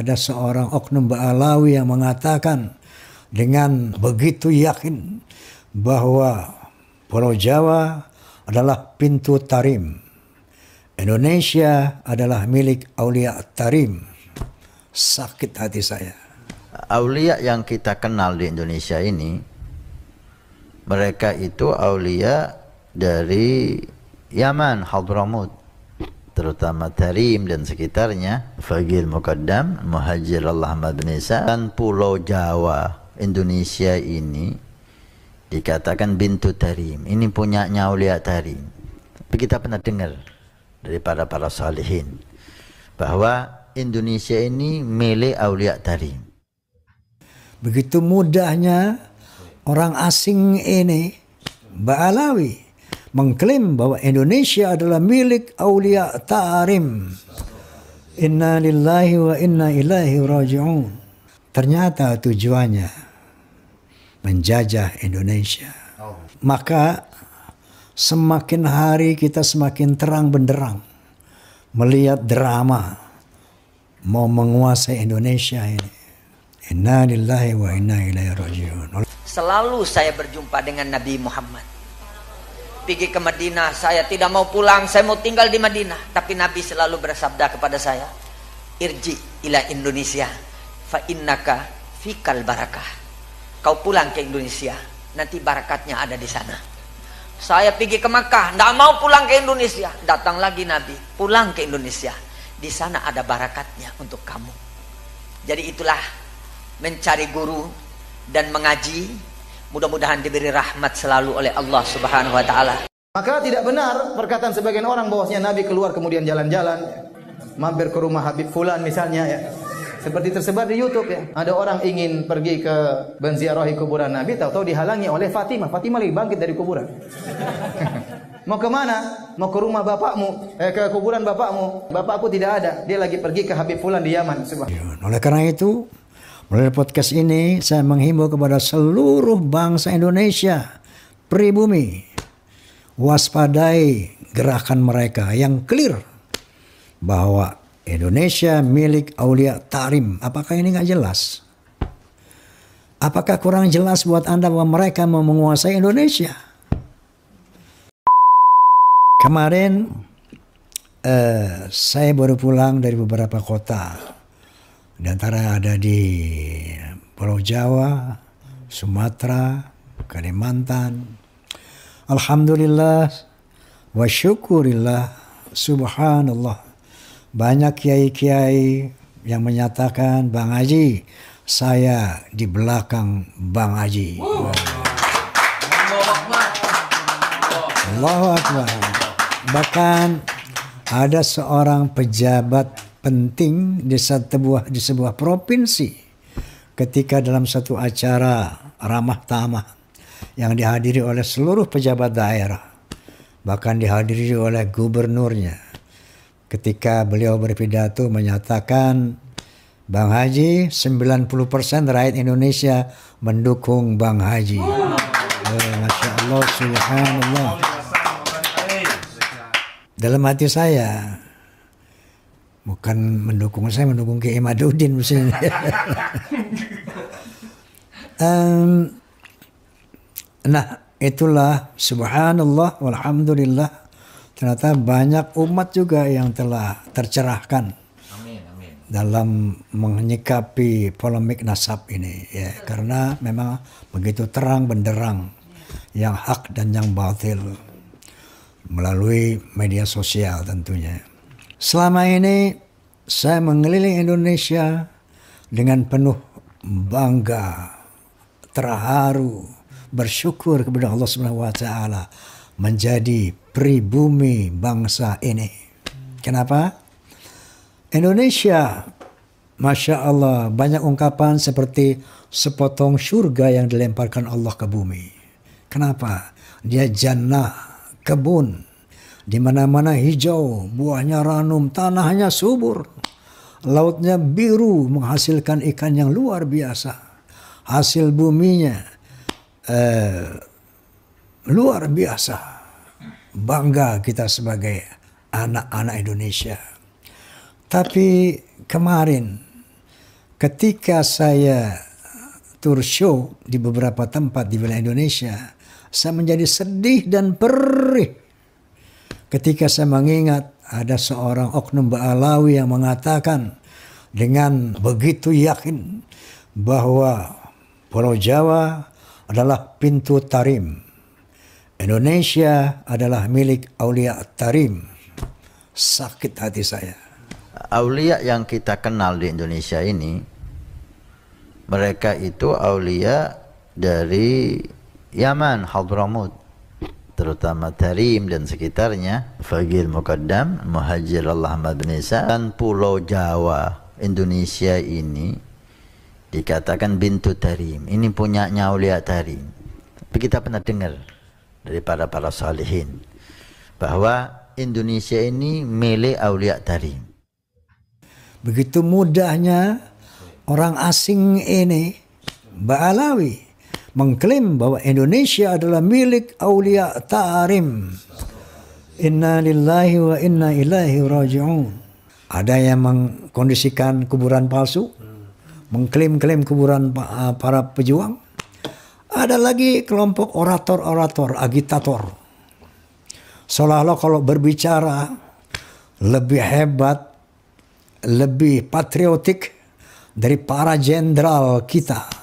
ada seorang oknum Ba'alawi yang mengatakan dengan begitu yakin bahwa Pulau Jawa adalah pintu Tarim. Indonesia adalah milik Aulia Tarim. Sakit hati saya. Aulia yang kita kenal di Indonesia ini, mereka itu Aulia dari Yaman, Hadramut terutama Tarim dan sekitarnya Fagil Muqaddam Muhajir Allah Ahmad bin Isa dan Pulau Jawa Indonesia ini dikatakan Bintu Tarim ini punya nyaulia Tarim tapi kita pernah dengar dari para para salihin bahwa Indonesia ini milik Aulia Tarim begitu mudahnya orang asing ini Mbak Alawi mengklaim bahwa Indonesia adalah milik Aulia Ta'arim. Inna lillahi wa inna ilahi raji'un. Ternyata tujuannya menjajah Indonesia. Maka semakin hari kita semakin terang benderang melihat drama mau menguasai Indonesia ini. Inna lillahi wa inna ilaihi raji'un. Selalu saya berjumpa dengan Nabi Muhammad pergi ke Madinah, saya tidak mau pulang, saya mau tinggal di Madinah. Tapi Nabi selalu bersabda kepada saya, irji ila Indonesia, fa innaka fikal barakah. Kau pulang ke Indonesia, nanti barakatnya ada di sana. Saya pergi ke Makkah, tidak mau pulang ke Indonesia. Datang lagi Nabi, pulang ke Indonesia. Di sana ada barakatnya untuk kamu. Jadi itulah mencari guru dan mengaji Mudah-mudahan diberi rahmat selalu oleh Allah Subhanahu wa taala. Maka tidak benar perkataan sebagian orang bahwasanya Nabi keluar kemudian jalan-jalan, mampir ke rumah Habib fulan misalnya ya. Seperti tersebar di YouTube ya. Ada orang ingin pergi ke benziarahi kuburan Nabi, tahu-tahu dihalangi oleh Fatimah. Fatimah lagi bangkit dari kuburan. Mau ke mana? Mau ke rumah bapakmu, eh, ke kuburan bapakmu. Bapakku tidak ada. Dia lagi pergi ke Habib Fulan di Yaman. Ya, oleh karena itu, Melalui podcast ini, saya menghimbau kepada seluruh bangsa Indonesia, pribumi, waspadai gerakan mereka yang clear bahwa Indonesia milik Aulia Tarim. Apakah ini nggak jelas? Apakah kurang jelas buat Anda bahwa mereka mau menguasai Indonesia? Kemarin eh, saya baru pulang dari beberapa kota di antara ada di Pulau Jawa, Sumatera, Kalimantan. Alhamdulillah wa syukurillah subhanallah. Banyak kiai-kiai yang menyatakan Bang Haji, saya di belakang Bang Haji. Wow. Allahu Akbar. Bahkan ada seorang pejabat penting di sebuah di sebuah provinsi ketika dalam satu acara ramah tamah yang dihadiri oleh seluruh pejabat daerah bahkan dihadiri oleh gubernurnya ketika beliau berpidato menyatakan Bang Haji 90% rakyat Indonesia mendukung Bang Haji. Oh. Eh, Masya Allah, subhanallah. Dalam hati saya, Bukan mendukung saya, mendukung Kiai Madudin misalnya um, nah, itulah subhanallah walhamdulillah. Ternyata banyak umat juga yang telah tercerahkan dalam menyikapi polemik nasab ini. Ya, karena memang begitu terang benderang yang hak dan yang batil melalui media sosial tentunya. Selama ini saya mengelilingi Indonesia dengan penuh bangga, terharu, bersyukur kepada Allah Subhanahu wa taala menjadi pribumi bangsa ini. Kenapa? Indonesia Masya Allah, banyak ungkapan seperti sepotong surga yang dilemparkan Allah ke bumi. Kenapa? Dia jannah, kebun, di mana-mana hijau, buahnya ranum, tanahnya subur. Lautnya biru menghasilkan ikan yang luar biasa. Hasil buminya eh, luar biasa. Bangga kita sebagai anak-anak Indonesia. Tapi kemarin ketika saya tour show di beberapa tempat di wilayah Indonesia, saya menjadi sedih dan perih ketika saya mengingat ada seorang oknum Ba'alawi yang mengatakan dengan begitu yakin bahwa Pulau Jawa adalah pintu tarim. Indonesia adalah milik Aulia Tarim. Sakit hati saya. Aulia yang kita kenal di Indonesia ini, mereka itu Aulia dari Yaman, Hadramut terutama Tarim dan sekitarnya, Fagil Muqaddam Muhajir Allah Ahmad Nisa dan Pulau Jawa, Indonesia ini dikatakan Bintu Tarim. Ini punya Aulia Tarim. Tapi kita pernah dengar dari para para salihin bahwa Indonesia ini milik Aulia Tarim. Begitu mudahnya orang asing ini, Mbak Alawi, mengklaim bahwa Indonesia adalah milik Aulia Tarim. Inna lillahi wa inna ilaihi raji'un. Ada yang mengkondisikan kuburan palsu, mengklaim-klaim kuburan ah, para pejuang. Ada lagi kelompok orator-orator, agitator. Seolah-olah kalau berbicara lebih hebat, lebih patriotik dari para jenderal kita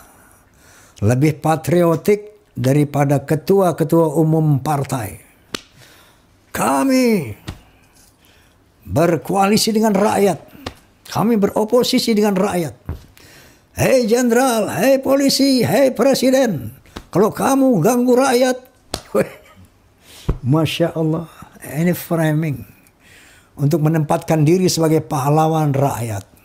lebih patriotik daripada ketua-ketua umum partai. Kami berkoalisi dengan rakyat. Kami beroposisi dengan rakyat. Hei jenderal, hei polisi, hei presiden. Kalau kamu ganggu rakyat, Masya Allah, ini framing untuk menempatkan diri sebagai pahlawan rakyat.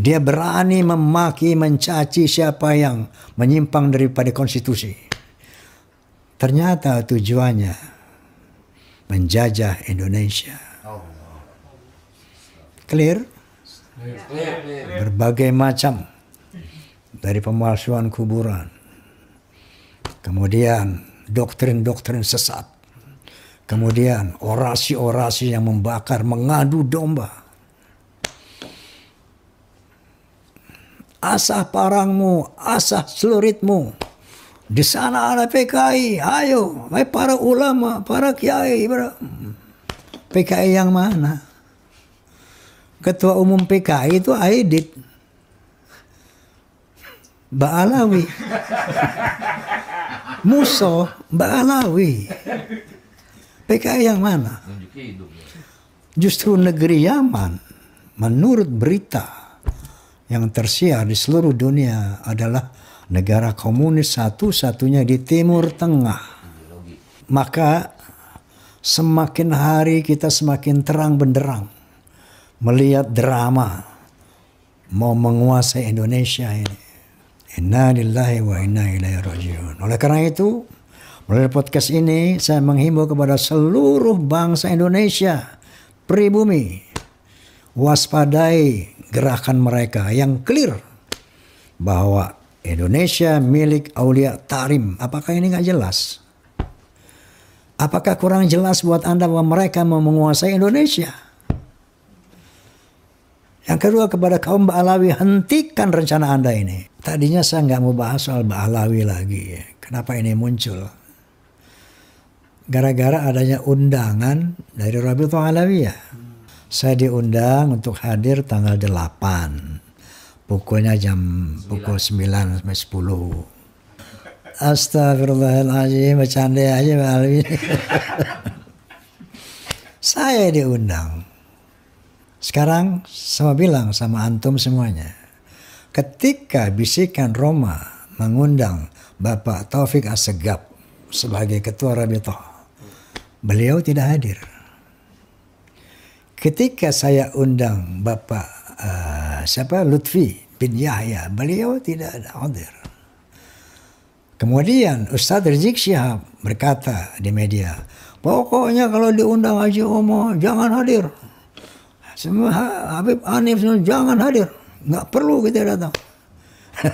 Dia berani memaki, mencaci siapa yang menyimpang daripada konstitusi. Ternyata tujuannya menjajah Indonesia. Clear? Berbagai macam dari pemalsuan kuburan. Kemudian doktrin-doktrin sesat. Kemudian orasi-orasi yang membakar, mengadu domba asah parangmu, asah seluritmu. Di sana ada PKI, ayo, para ulama, para kiai. Para... PKI yang mana? Ketua Umum PKI itu Aidit. Mbak Alawi. Muso, Mbak Alawi. PKI yang mana? Justru negeri Yaman, menurut berita yang tersiar di seluruh dunia adalah negara komunis satu-satunya di Timur Tengah. Maka semakin hari kita semakin terang benderang melihat drama mau menguasai Indonesia ini. Inna lillahi wa inna ilaihi rajiun. Oleh karena itu, melalui podcast ini saya menghimbau kepada seluruh bangsa Indonesia, pribumi, waspadai gerakan mereka yang clear bahwa Indonesia milik Aulia Tarim. Apakah ini nggak jelas? Apakah kurang jelas buat Anda bahwa mereka mau menguasai Indonesia? Yang kedua kepada kaum Ba'alawi, hentikan rencana Anda ini. Tadinya saya nggak mau bahas soal Ba'alawi lagi. Kenapa ini muncul? Gara-gara adanya undangan dari Rabiul Alawiyah saya diundang untuk hadir tanggal 8. Pukulnya jam pukul 9 sampai 10. Astagfirullahaladzim, bercanda aja Pak Alwi. saya diundang. Sekarang sama bilang sama antum semuanya. Ketika bisikan Roma mengundang Bapak Taufik Assegap sebagai ketua Toh, beliau tidak hadir ketika saya undang Bapak uh, siapa Lutfi bin Yahya, beliau tidak ada hadir. Kemudian Ustadz Rizik Syihab berkata di media, pokoknya kalau diundang Haji Omo jangan hadir. Semua Habib Anif jangan hadir, nggak perlu kita datang.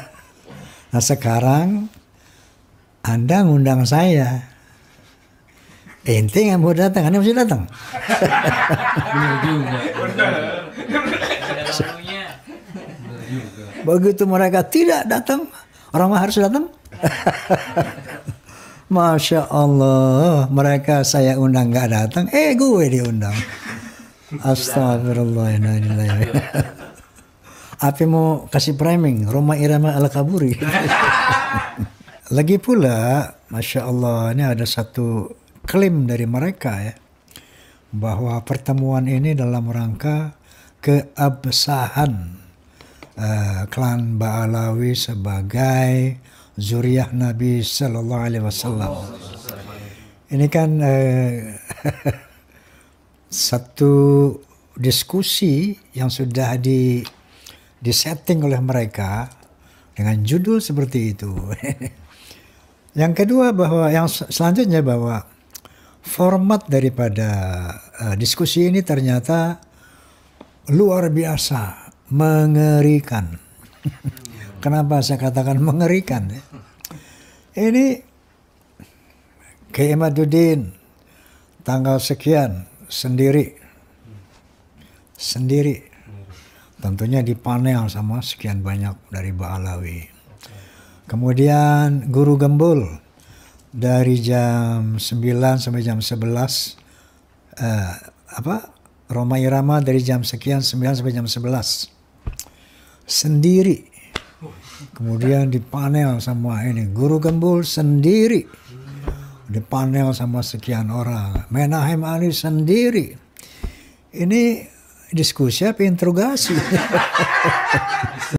nah sekarang Anda ngundang saya, ente yang mau datang karena mesti datang benar juga begitu mereka tidak datang orang mah harus datang Masya Allah, mereka saya undang nggak datang, eh gue diundang. Astagfirullahaladzim. Apa mau kasih priming? Rumah Irama ala Kaburi. Lagi pula, Masya Allah, ini ada satu klaim dari mereka ya bahwa pertemuan ini dalam rangka keabsahan uh, klan Ba'alawi sebagai zuriyah Nabi Shallallahu Alaihi Wasallam. Ini kan uh, satu diskusi yang sudah di disetting oleh mereka dengan judul seperti itu. yang kedua bahwa yang selanjutnya bahwa format daripada uh, diskusi ini ternyata luar biasa mengerikan. Kenapa saya katakan mengerikan? Ya? Ini Kiamatuddin tanggal sekian sendiri sendiri tentunya di panel sama sekian banyak dari Ba'alawi kemudian Guru Gembul dari jam 9 sampai jam 11 uh, eh, apa Roma Irama dari jam sekian 9 sampai jam 11 sendiri kemudian dipanel sama ini guru gembul sendiri dipanel sama sekian orang Menahem Ali sendiri ini diskusi apa interogasi